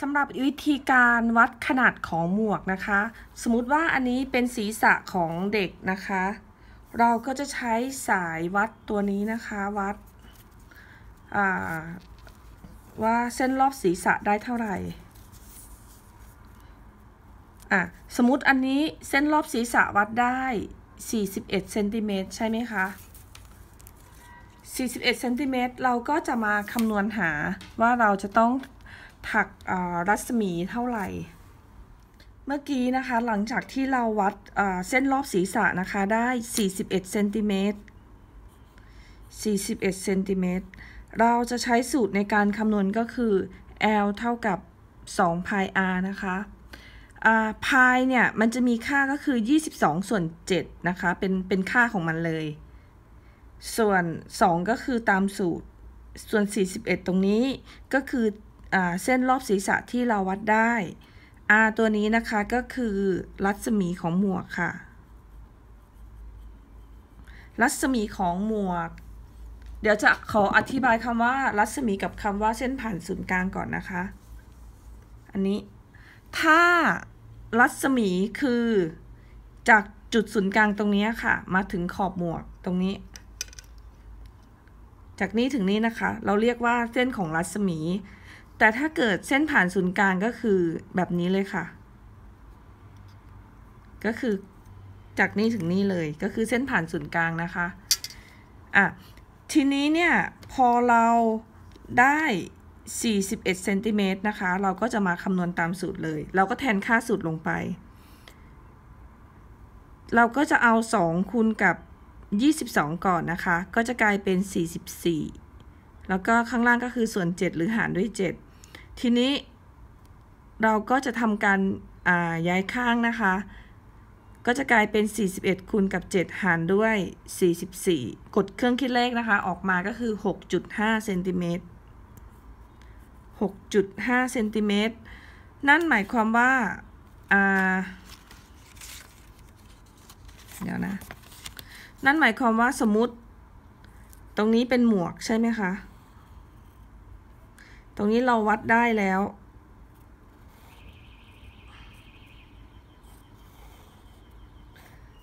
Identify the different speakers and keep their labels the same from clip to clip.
Speaker 1: สำหรับวิธีการวัดขนาดของหมวกนะคะ สมมติว่าอันนี้เป็นศีรษะของเด็กนะคะ เราก็จะใช้สายวัดตัวนี้นะคะวัดว่าเส้นรอบศีรษะได้เท่าไหร่ สมมติอันนี้เส้นรอบศีรษะวัดได้41เซนติเมตรใช่ไหมคะ41เซนติเมตรเราก็จะมาคำนวณหาว่าเราจะต้องถักรัศมีเท่าไหร่ เมื่อกี้นะคะหลังจากที่เราวัดเส้นรอบศีรษะนะคะได้41เซนติเมตร41เซนติเมตร เราจะใช้สูตรในการคำนวณก็คือ L เท่ากับ2า i r นะคะ r pi เนี่ยมันจะมีค่าก็คือ 22ส่วน7นะคะเป็นเป็นค่าของมันเลย ส่วน 2 ก็คือตามสูตร ส่วน 41 ตรงนี้ก็คือเส้นรอบศีรษะที่เราวัดได้ R ตัวนี้นะคะก็คือรัศมีของหมวกค่ะ รัศมีของหมวก เดี๋ยวจะขออธิบายคำว่า รัศมีกับคำว่าเส้นผ่านศูนย์กลางก่อนนะคะ อันนี้ ถ้ารัศมีคือจากจุดศูนย์กลางตรงนี้ค่ะ มาถึงขอบหมวกตรงนี้ จากนี้ถึงนี้นะคะเราเรียกว่าเส้นของรัศมีแต่ถ้าเกิดเส้นผ่านศูนย์กลางก็คือแบบนี้เลยค่ะ ก็คือจากนี่ถึงนี่เลยก็คือเส้นผ่านศูนย์กลางนะคะอ่ะทีนี้เนี่ย พอเราได้41เซนติเมตรนะคะเราก็จะมาคำนวณตามสูตรเลย เราก็แทนค่าสูตรลงไป เราก็จะเอา 2 คูณกับ 22 ก่อนนะคะ ก็จะกลายเป็น 44 แล้วก็ข้างล่างก็คือส่วน 7 หรือหารด้วย 7ทีนี้เราก็จะทำการย้ายข้างนะคะ ก็จะกลายเป็น 41 คูณกับ 7 หารด้วย 44 กดเครื่องคิดเลขนะคะ ออกมาก็คือ 6.5เซนติเมตร6.5เซนติเมตรนั่นหมายความว่าเดี๋ยวนะนั่นหมายความว่าสมมติ ตรงนี้เป็นหมวกใช่ไหมคะตรงนี้เราวัดได้แล้ว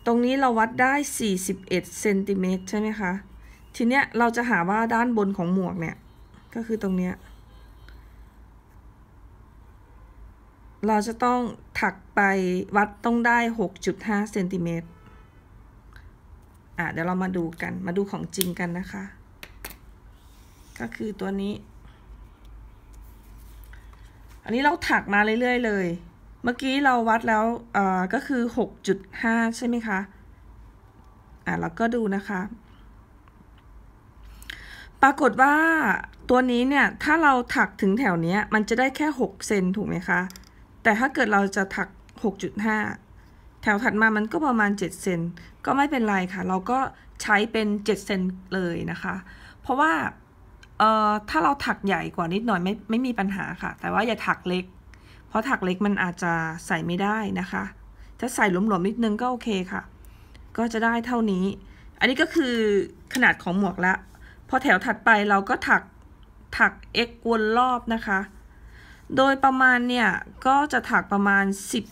Speaker 1: ตรงนี้เราวัดได้ 41เซนติเมตรใช่ไหมคะ ทีเนี้ยเราจะหาว่าด้านบนของหมวกเนี่ยก็คือตรงเนี้ยเราจะต้องถักไปวัดต้องได้ 6.5เซนติเมตรอ่ะเดี๋ยวเรามาดูกันมาดูของจริงกันนะคะ ก็คือตัวนี้อันนี้เราถักมาเรื่อยๆ เลย เมื่อกี้เราวัดแล้วเอ่อก็คือ 6.5 ใช่ไหมคะ อ่ะเราก็ดูนะคะ ปรากฏว่าตัวนี้เนี่ยถ้าเราถักถึงแถวเนี้ยมันจะได้แค่ 6 เซนถูกไหมคะ แต่ถ้าเกิดเราจะถัก 6.5 แถวถัดมามันก็ประมาณ 7 เซน ก็ไม่เป็นไรค่ะ เราก็ใช้เป็น 7 เซนเลยนะคะ เพราะว่าออถ้าเราถักใหญ่กว่านิดหน่อยไม่ไม่มีปัญหาค่ะ แต่ว่าอย่าถักเล็ก เพราะถักเล็กมันอาจจะใส่ไม่ได้นะคะถ้าใส่หลวมๆนิดนึงก็โอเคค่ะ ก็จะได้เท่านี้ อันนี้ก็คือขนาดของหมวกละพอแถวถัดไปเราก็ถักถัก x วนรอบนะคะ โดยประมาณเนี่ยก็จะถักประมาณ 10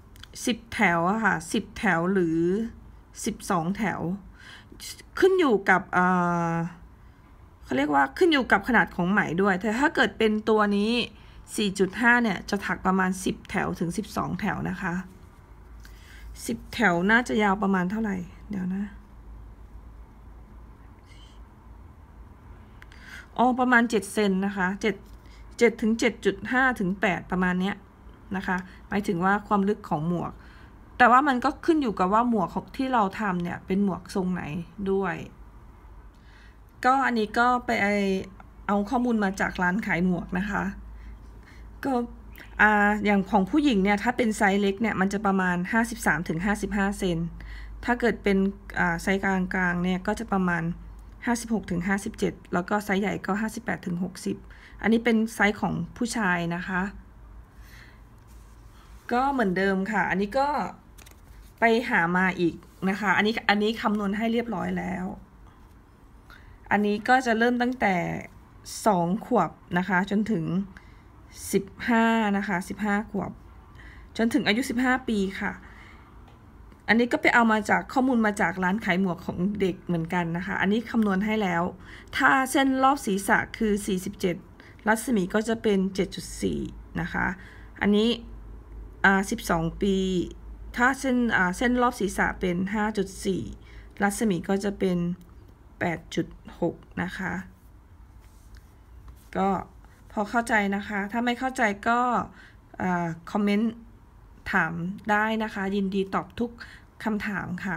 Speaker 1: 10แถวค่ะ10 แถวหรือ 12 แถวขึ้นอยู่กับอ่าเขาเรียกว่าขึ้นอยู่กับขนาดของไหมด้วย แต่ถ้าเกิดเป็นตัวนี้ 4.5 เนี่ย จะถักประมาณ 10 แถวถึง 12 แถวนะคะ 10 แถวน่าจะยาวประมาณเท่าไหร่ เดี๋ยวนะ อ๋อ ประมาณ 7 เซนนะคะ7 7ถึง 7.5 ถึง 8 ประมาณเนี้ยนะคะ หมายถึงว่าความลึกของหมวก แต่ว่ามันก็ขึ้นอยู่กับว่าหมวกที่เราทำเนี่ยเป็นหมวกทรงไหนด้วยก็อันนี้ก็ไปเอาข้อมูลมาจากร้านขายหมวกนะคะก็อ่าอย่างของผู้หญิงเนี่ยถ้าเป็นไซส์เล็กเนี่ยมันจะประมาณ53-55เซนถ้าเกิดเป็นอ่าไซส์กลางกลางเนี่ยก็จะประมาณ 56-57 แล้วก็ไซส์ใหญ่ก็ 58-60 อันนี้เป็นไซส์ของผู้ชายนะคะ ก็เหมือนเดิมค่ะ อันนี้ก็ไปหามาอีกนะคะ อันนี้อันนี้คำนวณให้เรียบร้อยแล้วอันนี้ก็จะเริ่มตั้งแต่2ขวบนะคะ จนถึง 15นะคะ15ขวบ จนถึงอายุ 15 ปีค่ะ อันนี้ก็ไปเอามาจากข้อมูลมาจากร้านขายหมวกของเด็กเหมือนกันนะคะ อันนี้คำนวณให้แล้ว ถ้าเส้นรอบศีรษะคือ47รัศมีก็จะเป็น 7.4นะคะ อันนี้12ปี ถ้าเส้นเส้นรอบศีรษะเป็น5.4รัศมีก็จะเป็น8.6นะคะ ก็พอเข้าใจนะคะ ถ้าไม่เข้าใจก็คอมเมนต์ถามได้นะคะ ยินดีตอบทุกคำถามค่ะ